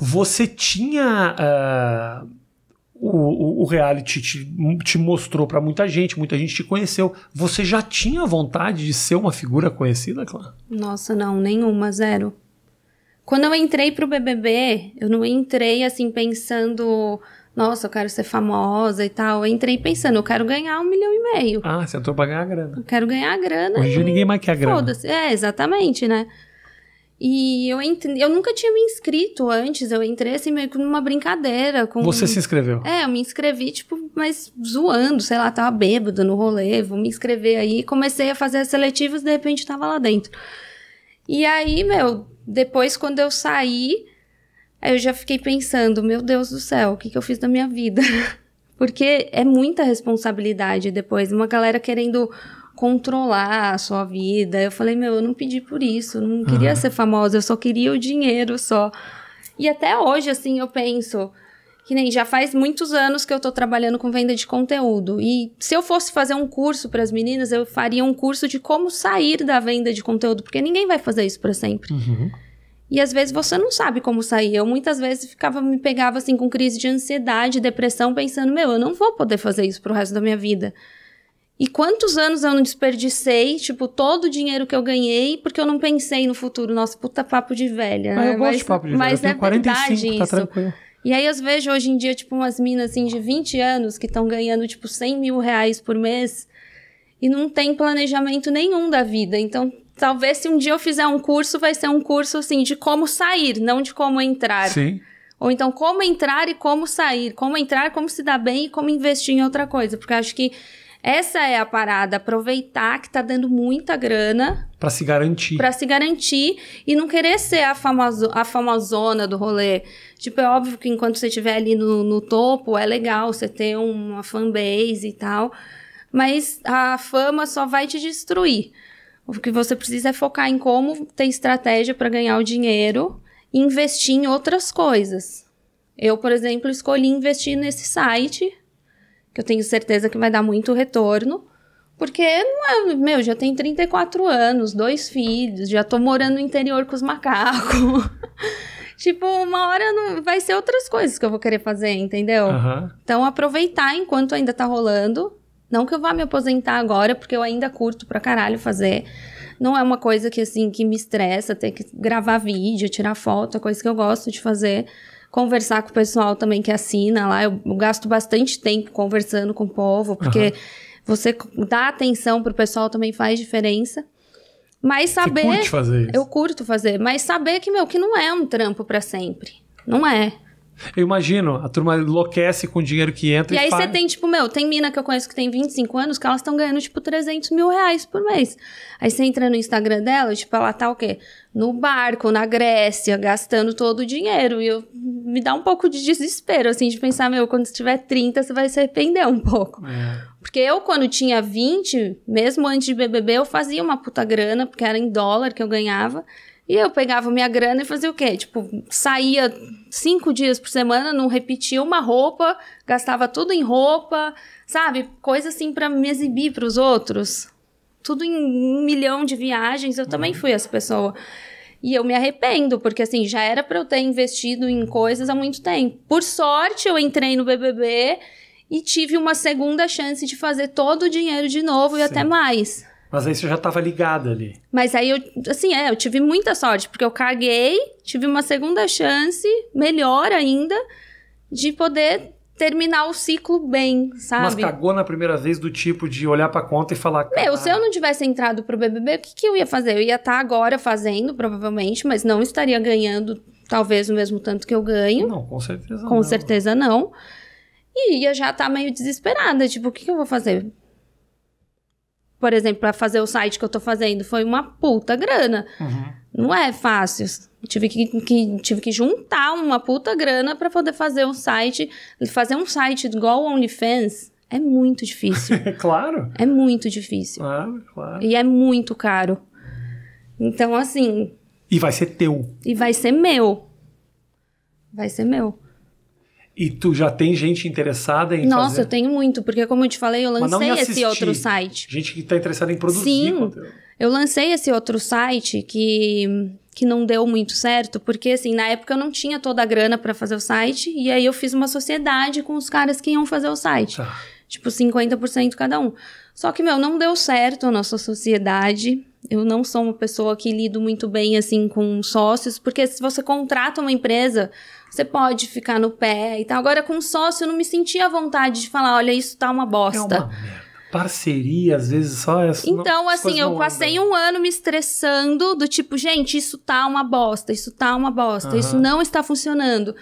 você tinha. Uh, o, o, reality te, te mostrou para muita gente, muita gente te conheceu. Você já tinha vontade de ser uma figura conhecida, Clara? Nossa, não, nenhuma, zero. Quando eu entrei pro BBB, eu não entrei assim pensando, nossa, eu quero ser famosa e tal. Eu entrei pensando, eu quero ganhar um milhão e meio. Ah, você entrou pra ganhar a grana. Eu quero ganhar a grana. Hoje e... ninguém mais quer a grana. Foda-se. É, exatamente, né? E eu entrei, eu nunca tinha me inscrito antes, eu entrei assim meio que numa brincadeira com Você se inscreveu? É, eu me inscrevi tipo, mas zoando, sei lá, tava bêbado no rolê, vou me inscrever aí, comecei a fazer as seletivas, de repente tava lá dentro. E aí, meu, depois quando eu saí, eu já fiquei pensando, meu Deus do céu, o que que eu fiz da minha vida? Porque é muita responsabilidade depois, uma galera querendo controlar a sua vida. Eu falei, meu, eu não pedi por isso, eu não queria uhum. ser famosa, eu só queria o dinheiro só. E até hoje, assim, eu penso. Que nem já faz muitos anos que eu tô trabalhando com venda de conteúdo. E se eu fosse fazer um curso para as meninas, eu faria um curso de como sair da venda de conteúdo, porque ninguém vai fazer isso para sempre. Uhum. E às vezes você não sabe como sair. Eu muitas vezes ficava me pegava assim com crise de ansiedade, depressão, pensando, meu, eu não vou poder fazer isso pro resto da minha vida. E quantos anos eu não desperdicei, tipo, todo o dinheiro que eu ganhei, porque eu não pensei no futuro. Nossa, puta papo de velha. Mas ah, eu né? gosto mas, de papo de velha. Mas eu é 45, verdade tá isso. Tranquilo. E aí eu vejo hoje em dia, tipo, umas minas assim de 20 anos que estão ganhando, tipo, 100 mil reais por mês e não tem planejamento nenhum da vida. Então, talvez se um dia eu fizer um curso, vai ser um curso assim de como sair, não de como entrar. Sim. Ou então como entrar e como sair, como entrar, como se dar bem e como investir em outra coisa, porque acho que essa é a parada, aproveitar que tá dando muita grana. para se garantir. para se garantir e não querer ser a, famoso, a famosona do rolê. Tipo, é óbvio que enquanto você estiver ali no, no topo, é legal você ter uma fanbase e tal. Mas a fama só vai te destruir. O que você precisa é focar em como ter estratégia para ganhar o dinheiro e investir em outras coisas. Eu, por exemplo, escolhi investir nesse site que eu tenho certeza que vai dar muito retorno. Porque, é, meu, já tenho 34 anos, dois filhos, já tô morando no interior com os macacos. tipo, uma hora não, vai ser outras coisas que eu vou querer fazer, entendeu? Uhum. Então, aproveitar enquanto ainda tá rolando. Não que eu vá me aposentar agora, porque eu ainda curto pra caralho fazer. Não é uma coisa que, assim, que me estressa, ter que gravar vídeo, tirar foto, é coisa que eu gosto de fazer conversar com o pessoal também que assina lá. Eu, eu gasto bastante tempo conversando com o povo, porque uhum. você dá atenção pro pessoal também faz diferença. Mas saber. Você curte fazer isso. Eu curto fazer, mas saber que, meu, que não é um trampo para sempre. Não é. Eu imagino, a turma enlouquece com o dinheiro que entra e, e aí você tem, tipo, meu, tem mina que eu conheço que tem 25 anos que elas estão ganhando, tipo, 300 mil reais por mês. Aí você entra no Instagram dela, tipo, ela tá o quê? No barco, na Grécia, gastando todo o dinheiro. E eu, me dá um pouco de desespero, assim, de pensar, meu, quando você tiver 30, você vai se arrepender um pouco. É. Porque eu, quando tinha 20, mesmo antes de BBB, eu fazia uma puta grana, porque era em dólar que eu ganhava. E eu pegava minha grana e fazia o quê? Tipo, saía cinco dias por semana, não repetia uma roupa, gastava tudo em roupa, sabe? Coisa assim para me exibir para os outros. Tudo em um milhão de viagens, eu uhum. também fui essa pessoa. E eu me arrependo, porque assim, já era para eu ter investido em coisas há muito tempo. Por sorte, eu entrei no BBB e tive uma segunda chance de fazer todo o dinheiro de novo Sim. e até mais. Mas aí você já estava ligada ali. Mas aí eu, assim, é, eu tive muita sorte, porque eu caguei, tive uma segunda chance, melhor ainda, de poder terminar o ciclo bem, sabe? Mas cagou na primeira vez do tipo de olhar pra conta e falar... Meu, se eu não tivesse entrado pro BBB, o que, que eu ia fazer? Eu ia estar tá agora fazendo, provavelmente, mas não estaria ganhando talvez o mesmo tanto que eu ganho. Não, com certeza com não. Com certeza não. E ia já estar tá meio desesperada, tipo, o que, que eu vou fazer? Por exemplo, para fazer o site que eu tô fazendo, foi uma puta grana. Uhum. Não é fácil. Tive que, que, tive que juntar uma puta grana para poder fazer um site. Fazer um site igual o OnlyFans é muito difícil. claro. É muito difícil. Claro, claro. E é muito caro. Então, assim. E vai ser teu. E vai ser meu. Vai ser meu. E tu já tem gente interessada em Nossa, fazer... eu tenho muito, porque como eu te falei, eu lancei esse outro site. Gente que está interessada em produzir Sim. conteúdo. Eu lancei esse outro site que, que não deu muito certo, porque assim, na época eu não tinha toda a grana para fazer o site, e aí eu fiz uma sociedade com os caras que iam fazer o site. Tá. Tipo, 50% cada um. Só que, meu, não deu certo a nossa sociedade. Eu não sou uma pessoa que lido muito bem, assim, com sócios, porque se você contrata uma empresa, você pode ficar no pé e tal. Agora, com sócio, eu não me sentia à vontade de falar, olha, isso tá uma bosta. É uma merda parceria, às vezes só é Então, assim, não, assim, eu passei um ano me estressando do tipo, gente, isso tá uma bosta, isso tá uma bosta, uhum. isso não está funcionando.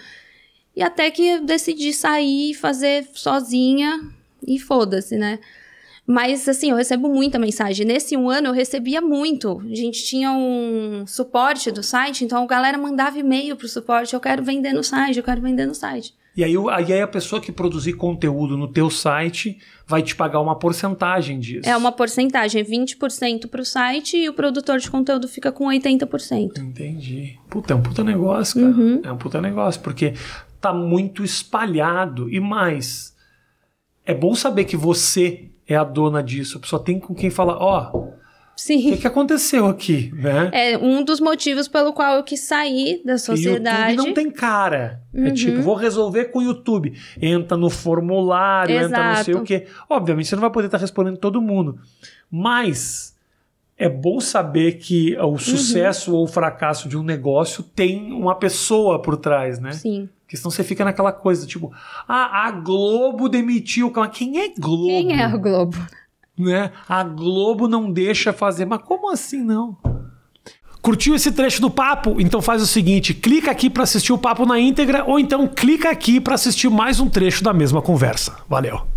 E até que eu decidi sair e fazer sozinha e foda-se, né? Mas, assim, eu recebo muita mensagem. Nesse um ano, eu recebia muito. A gente tinha um suporte do site, então a galera mandava e-mail pro suporte. Eu quero vender no site, eu quero vender no site. E aí, aí a pessoa que produzir conteúdo no teu site vai te pagar uma porcentagem disso. É uma porcentagem, 20% para o site e o produtor de conteúdo fica com 80%. Entendi. Puta, é um puta negócio, cara. Uhum. É um puta negócio, porque tá muito espalhado. E mais, é bom saber que você é a dona disso. A pessoa tem com quem falar, ó... Oh, Sim. O que, que, aconteceu aqui, né? É um dos motivos pelo qual eu quis sair da sociedade. YouTube não tem cara. É uhum. É tipo, vou resolver com o YouTube. Entra no formulário, Exato. entra não sei o quê. Obviamente, você não vai poder estar tá respondendo todo mundo. Mas é bom saber que o uhum. sucesso uhum. ou o fracasso de um negócio tem uma pessoa por trás, né? Sim. Porque senão você fica naquela coisa, tipo, ah, a Globo demitiu. Quem é Globo? Quem é a Globo? Né? A Globo não deixa fazer. Mas como assim não? Curtiu esse trecho do papo? Então faz o seguinte, clica aqui para assistir o papo na íntegra ou então clica aqui para assistir mais um trecho da mesma conversa. Valeu.